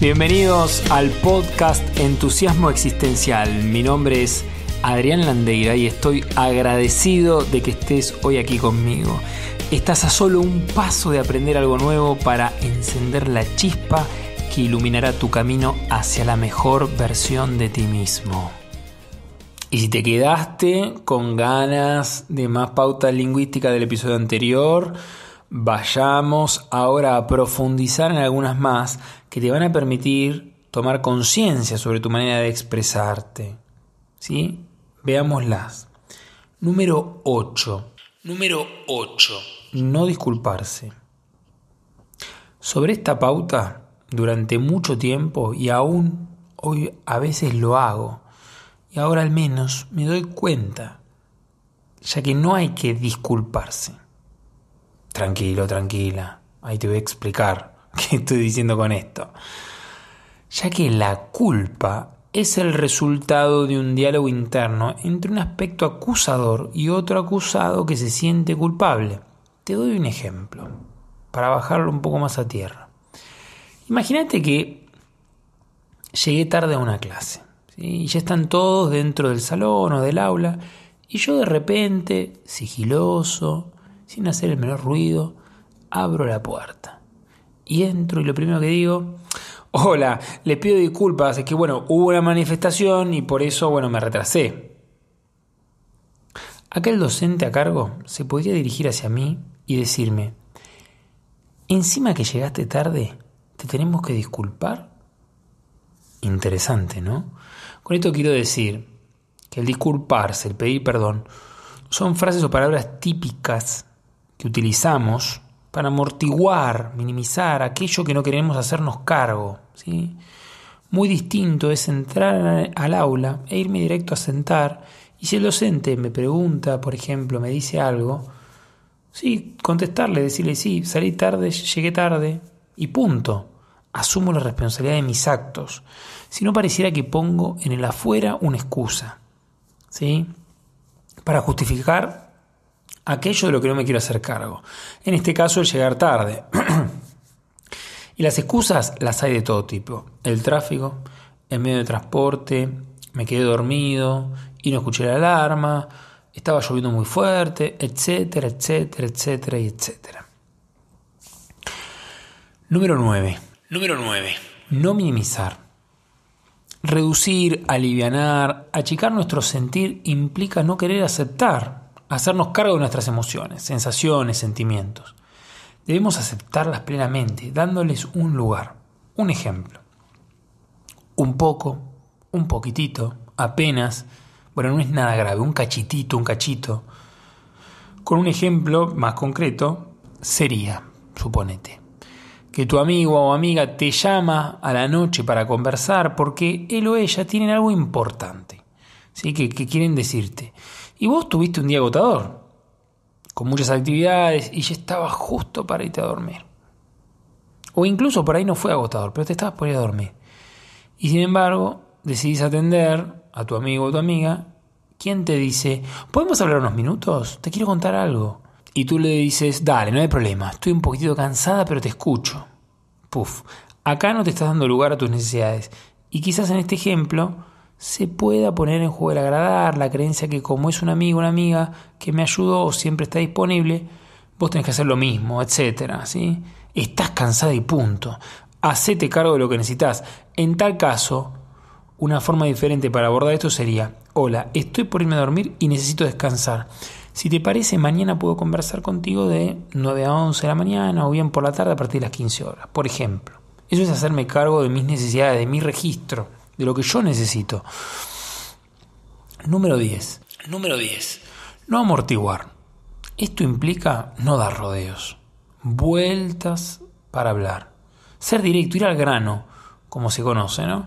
Bienvenidos al podcast Entusiasmo Existencial. Mi nombre es Adrián Landeira y estoy agradecido de que estés hoy aquí conmigo. Estás a solo un paso de aprender algo nuevo para encender la chispa que iluminará tu camino hacia la mejor versión de ti mismo. Y si te quedaste con ganas de más pautas lingüísticas del episodio anterior, Vayamos ahora a profundizar en algunas más que te van a permitir tomar conciencia sobre tu manera de expresarte. ¿Sí? Veámoslas. Número 8. Número 8. No disculparse. Sobre esta pauta, durante mucho tiempo y aún hoy a veces lo hago, y ahora al menos me doy cuenta, ya que no hay que disculparse. Tranquilo, tranquila. Ahí te voy a explicar qué estoy diciendo con esto. Ya que la culpa es el resultado de un diálogo interno entre un aspecto acusador y otro acusado que se siente culpable. Te doy un ejemplo, para bajarlo un poco más a tierra. Imagínate que llegué tarde a una clase, y ya están todos dentro del salón o del aula, y yo de repente, sigiloso, sin hacer el menor ruido, abro la puerta. Y entro y lo primero que digo, hola, le pido disculpas, es que bueno, hubo una manifestación y por eso, bueno, me retrasé. Aquel docente a cargo se podría dirigir hacia mí y decirme, encima que llegaste tarde, ¿te tenemos que disculpar? Interesante, ¿no? Con esto quiero decir que el disculparse, el pedir perdón, son frases o palabras típicas que utilizamos para amortiguar, minimizar aquello que no queremos hacernos cargo. ¿sí? Muy distinto es entrar al aula e irme directo a sentar y si el docente me pregunta, por ejemplo, me dice algo, sí, contestarle, decirle, sí, salí tarde, llegué tarde y punto. Asumo la responsabilidad de mis actos. Si no pareciera que pongo en el afuera una excusa, ¿sí? Para justificar aquello de lo que no me quiero hacer cargo. En este caso, el llegar tarde. y las excusas las hay de todo tipo. El tráfico, el medio de transporte, me quedé dormido y no escuché la alarma, estaba lloviendo muy fuerte, etcétera, etcétera, etcétera etcétera. Número 9. Número 9. No minimizar. Reducir, alivianar, achicar nuestro sentir implica no querer aceptar hacernos cargo de nuestras emociones, sensaciones, sentimientos. Debemos aceptarlas plenamente, dándoles un lugar. Un ejemplo. Un poco, un poquitito, apenas. Bueno, no es nada grave, un cachitito, un cachito. Con un ejemplo más concreto, sería, suponete, que tu amigo o amiga te llama a la noche para conversar porque él o ella tienen algo importante, ¿sí? que, que quieren decirte. Y vos tuviste un día agotador, con muchas actividades y ya estabas justo para irte a dormir. O incluso por ahí no fue agotador, pero te estabas por ir a dormir. Y sin embargo, decidís atender a tu amigo o tu amiga, quien te dice, ¿podemos hablar unos minutos? Te quiero contar algo. Y tú le dices, dale, no hay problema, estoy un poquitito cansada, pero te escucho. Puf, acá no te estás dando lugar a tus necesidades. Y quizás en este ejemplo se pueda poner en juego el agradar, la creencia que como es un amigo, una amiga que me ayudó o siempre está disponible, vos tenés que hacer lo mismo, etcétera, ¿sí? Estás cansada y punto. Hacete cargo de lo que necesitas. En tal caso, una forma diferente para abordar esto sería, hola, estoy por irme a dormir y necesito descansar. Si te parece, mañana puedo conversar contigo de 9 a 11 de la mañana o bien por la tarde a partir de las 15 horas, por ejemplo. Eso es hacerme cargo de mis necesidades, de mi registro de lo que yo necesito. Número 10. Número 10. No amortiguar. Esto implica no dar rodeos, vueltas para hablar. Ser directo, ir al grano, como se conoce, ¿no?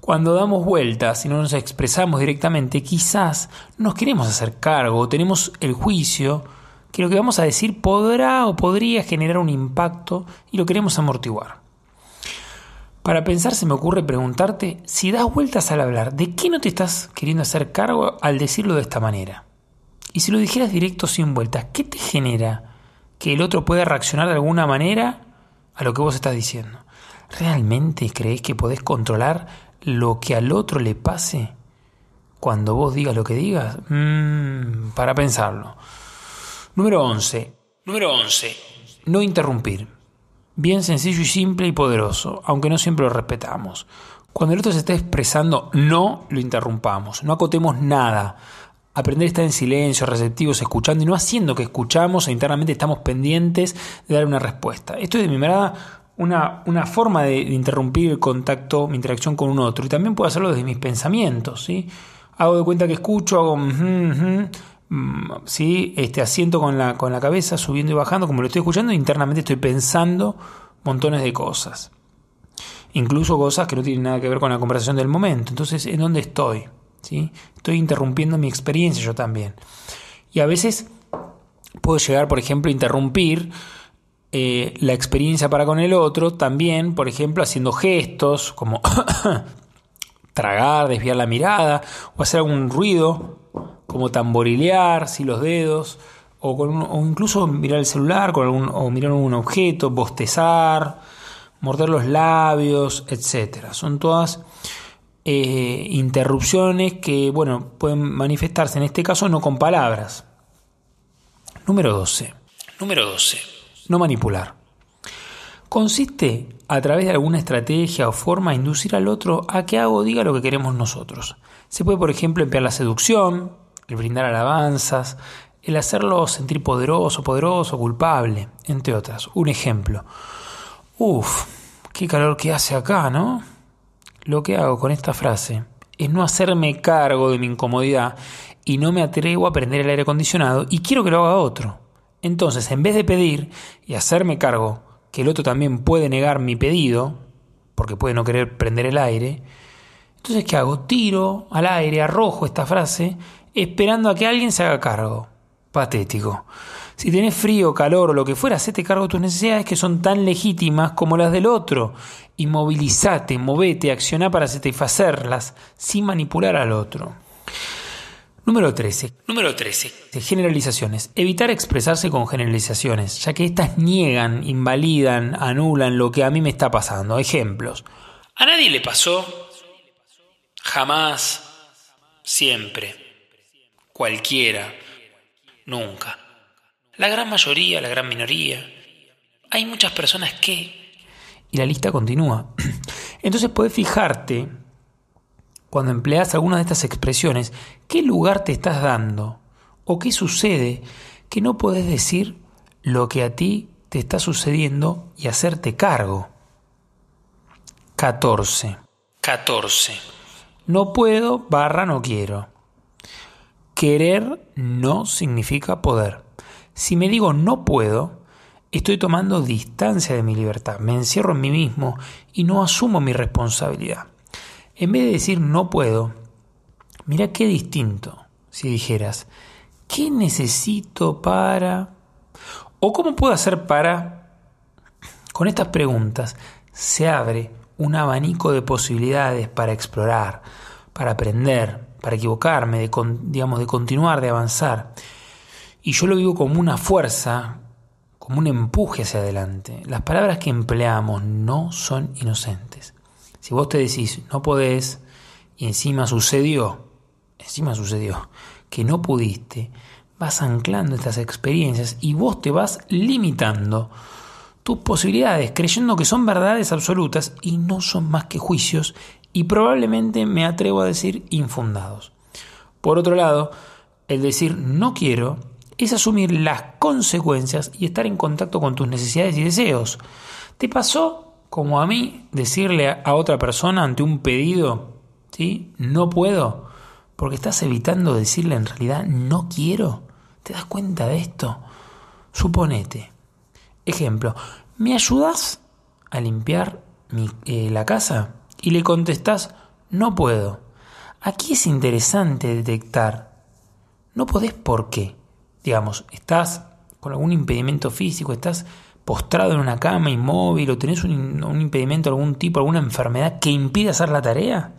Cuando damos vueltas y no nos expresamos directamente, quizás nos queremos hacer cargo, tenemos el juicio que lo que vamos a decir podrá o podría generar un impacto y lo queremos amortiguar. Para pensar se me ocurre preguntarte si das vueltas al hablar, ¿de qué no te estás queriendo hacer cargo al decirlo de esta manera? Y si lo dijeras directo sin vueltas, ¿qué te genera que el otro pueda reaccionar de alguna manera a lo que vos estás diciendo? ¿Realmente crees que podés controlar lo que al otro le pase cuando vos digas lo que digas? Mm, para pensarlo. Número 11. Número 11. No interrumpir bien sencillo y simple y poderoso, aunque no siempre lo respetamos. Cuando el otro se está expresando, no lo interrumpamos, no acotemos nada. Aprender a estar en silencio, receptivos, escuchando y no haciendo que escuchamos e internamente estamos pendientes de dar una respuesta. Esto es de mi manera una, una, forma de interrumpir el contacto, mi interacción con un otro. Y también puedo hacerlo desde mis pensamientos. ¿sí? Hago de cuenta que escucho, hago... Mm, ¿sí? este, asiento con la, con la cabeza, subiendo y bajando, como lo estoy escuchando, internamente estoy pensando montones de cosas. Incluso cosas que no tienen nada que ver con la conversación del momento. Entonces, ¿en dónde estoy? Estoy interrumpiendo mi experiencia yo también. Y a veces puedo llegar, por ejemplo, a interrumpir eh, la experiencia para con el otro, también, por ejemplo, haciendo gestos como tragar, desviar la mirada o hacer algún ruido como tamborilear, si los dedos, o, incluso mirar el celular con o mirar un objeto, bostezar, morder los labios, etc. Son todas eh, interrupciones que, bueno, pueden manifestarse en este caso no con palabras. Número 12. Número 12. No manipular. Consiste, a través de alguna estrategia o forma, inducir al otro a que haga o diga lo que queremos nosotros. Se puede, por ejemplo, emplear la seducción, el brindar alabanzas, el hacerlo sentir poderoso, poderoso, culpable, entre otras. Un ejemplo. Uf, qué calor que hace acá, ¿no? Lo que hago con esta frase es no hacerme cargo de mi incomodidad y no me atrevo a prender el aire acondicionado y quiero que lo haga otro. Entonces, en vez de pedir y hacerme cargo que el otro también puede negar mi pedido, porque puede no querer prender el aire, entonces, ¿qué hago? Tiro al aire, arrojo esta frase, esperando a que alguien se haga cargo. Patético. Si tenés frío, calor o lo que fuera, hacete cargo de tus necesidades que son tan legítimas como las del otro. Y movilizate, movete, acciona para satisfacerlas sin manipular al otro. Número 13. Número 13. Generalizaciones. Evitar expresarse con generalizaciones, ya que estas niegan, invalidan, anulan lo que a mí me está pasando. Ejemplos. A nadie le pasó Jamás, siempre, cualquiera, nunca. La gran mayoría, la gran minoría. Hay muchas personas que... Y la lista continúa. Entonces puedes fijarte, cuando empleas alguna de estas expresiones, qué lugar te estás dando o qué sucede que no podés decir lo que a ti te está sucediendo y hacerte cargo. 14. 14 no puedo barra no quiero. Querer no significa poder. Si me digo no puedo, estoy tomando distancia de mi libertad, me encierro en mí mismo y no asumo mi responsabilidad. En vez de decir no puedo, mira qué distinto si dijeras, ¿qué necesito para... o cómo puedo hacer para... Con estas preguntas se abre un abanico de posibilidades para explorar, para aprender, para equivocarme, de, digamos, de continuar, de avanzar. Y yo lo vivo como una fuerza, como un empuje hacia adelante. Las palabras que empleamos no son inocentes. Si vos te decís no podés y encima sucedió, encima sucedió, que no pudiste, vas anclando estas experiencias y vos te vas limitando tus posibilidades creyendo que son verdades absolutas y no son más que juicios y probablemente me atrevo a decir infundados. Por otro lado, el decir no quiero es asumir las consecuencias y estar en contacto con tus necesidades y deseos. ¿Te pasó como a mí decirle a otra persona ante un pedido, ¿sí? No puedo, porque estás evitando decirle en realidad no quiero. ¿Te das cuenta de esto? Suponete. Ejemplo, ¿me ayudas a limpiar eh, la casa? y le contestás no puedo. Aquí es interesante detectar. No podés por qué. Digamos, estás con algún impedimento físico, estás postrado en una cama inmóvil o tenés un, impedimento de algún tipo, alguna enfermedad que impide hacer la tarea.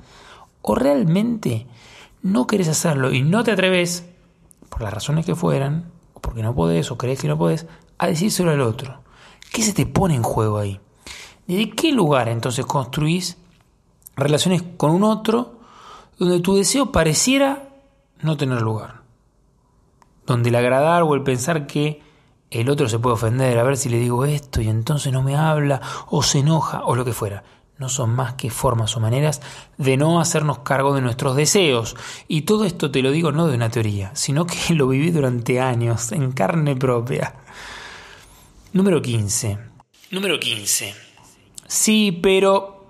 O realmente no querés hacerlo y no te atreves, por las razones que fueran, o porque no podés o crees que no podés, a decírselo al otro. ¿Qué se te pone en juego ahí? ¿Desde qué lugar entonces construís relaciones con un otro donde tu deseo pareciera no tener lugar. Donde el agradar o el pensar que el otro se puede ofender, a ver si le digo esto y entonces no me habla o se enoja o lo que fuera. No son más que formas o maneras de no hacernos cargo de nuestros deseos. Y todo esto te lo digo no de una teoría, sino que lo viví durante años en carne propia. Número 15. Número 15. Sí, pero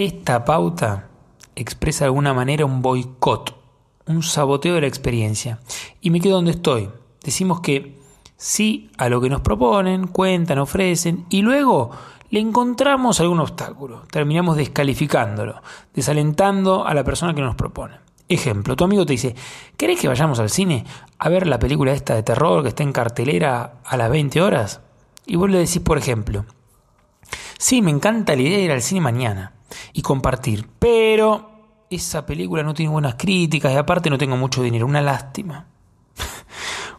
esta pauta expresa de alguna manera un boicot, un saboteo de la experiencia. Y me quedo donde estoy. Decimos que sí a lo que nos proponen, cuentan, ofrecen, y luego le encontramos algún obstáculo. Terminamos descalificándolo, desalentando a la persona que nos propone. Ejemplo, tu amigo te dice, ¿querés que vayamos al cine a ver la película esta de terror que está en cartelera a las 20 horas? Y vos le decís, por ejemplo, sí, me encanta la idea de ir al cine mañana, y compartir. Pero esa película no tiene buenas críticas y aparte no tengo mucho dinero, una lástima.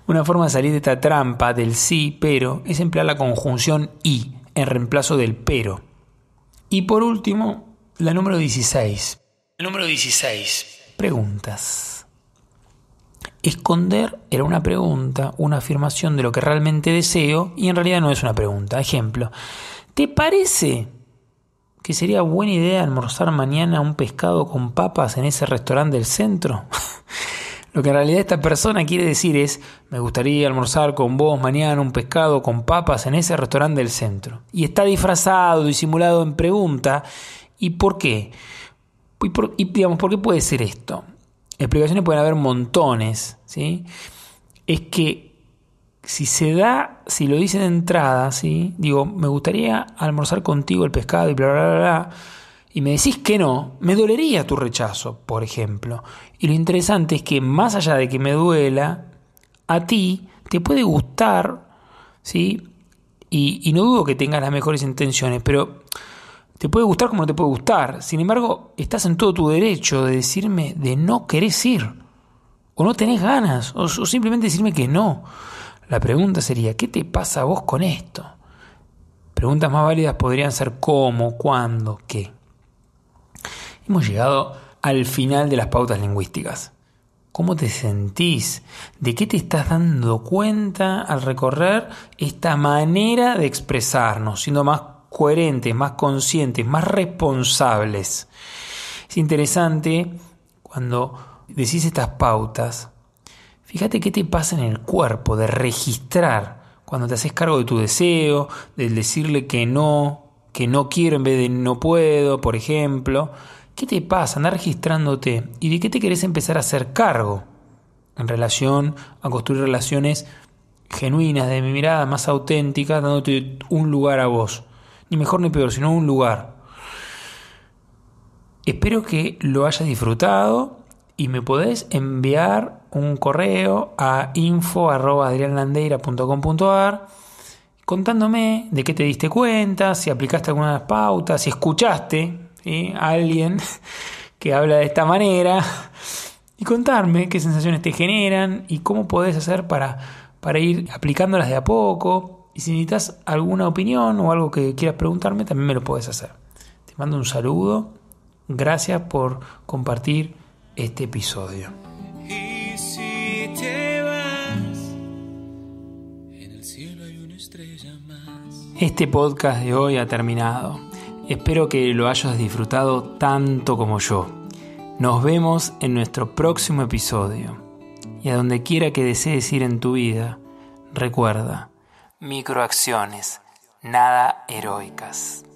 una forma de salir de esta trampa del sí, pero, es emplear la conjunción y en reemplazo del pero. Y por último, la número 16. La número 16. Preguntas. Esconder era una pregunta, una afirmación de lo que realmente deseo y en realidad no es una pregunta. Ejemplo, ¿te parece que sería buena idea almorzar mañana un pescado con papas en ese restaurante del centro. Lo que en realidad esta persona quiere decir es, me gustaría almorzar con vos mañana un pescado con papas en ese restaurante del centro. Y está disfrazado, disimulado en pregunta. ¿Y por qué? Y, y digamos, ¿por qué puede ser esto? Explicaciones pueden haber montones, ¿sí? Es que si se da, si lo dicen de entrada, ¿sí? digo, me gustaría almorzar contigo el pescado y bla, bla, bla, y me decís que no, me dolería tu rechazo, por ejemplo. Y lo interesante es que más allá de que me duela, a ti te puede gustar, ¿sí? Y, no dudo que tengas las mejores intenciones, pero te puede gustar como no te puede gustar. Sin embargo, estás en todo tu derecho de decirme de no querés ir, o no tenés ganas, o simplemente decirme que no. La pregunta sería, ¿qué te pasa a vos con esto? Preguntas más válidas podrían ser cómo, cuándo, qué. Hemos llegado al final de las pautas lingüísticas. ¿Cómo te sentís? ¿De qué te estás dando cuenta al recorrer esta manera de expresarnos, siendo más coherentes, más conscientes, más responsables? Es interesante cuando decís estas pautas, Fíjate qué te pasa en el cuerpo de registrar cuando te haces cargo de tu deseo, de decirle que no, que no quiero en vez de no puedo, por ejemplo. ¿Qué te pasa? Andar registrándote. ¿Y de qué te querés empezar a hacer cargo? En relación a construir relaciones genuinas, de mi mirada más auténtica, dándote un lugar a vos. Ni mejor ni peor, sino un lugar. Espero que lo hayas disfrutado y me podés enviar un correo a info.adrianlandeira.com.ar contándome de qué te diste cuenta, si aplicaste algunas pautas, si escuchaste a alguien que habla de esta manera y contarme qué sensaciones te generan y cómo podés hacer para, para ir aplicándolas de a poco. Y si necesitas alguna opinión o algo que quieras preguntarme, también me lo podés hacer. Te mando un saludo. Gracias por compartir este episodio. Este podcast de hoy ha terminado. Espero que lo hayas disfrutado tanto como yo. Nos vemos en nuestro próximo episodio. Y a donde quiera que desees ir en tu vida, recuerda, microacciones, nada heroicas.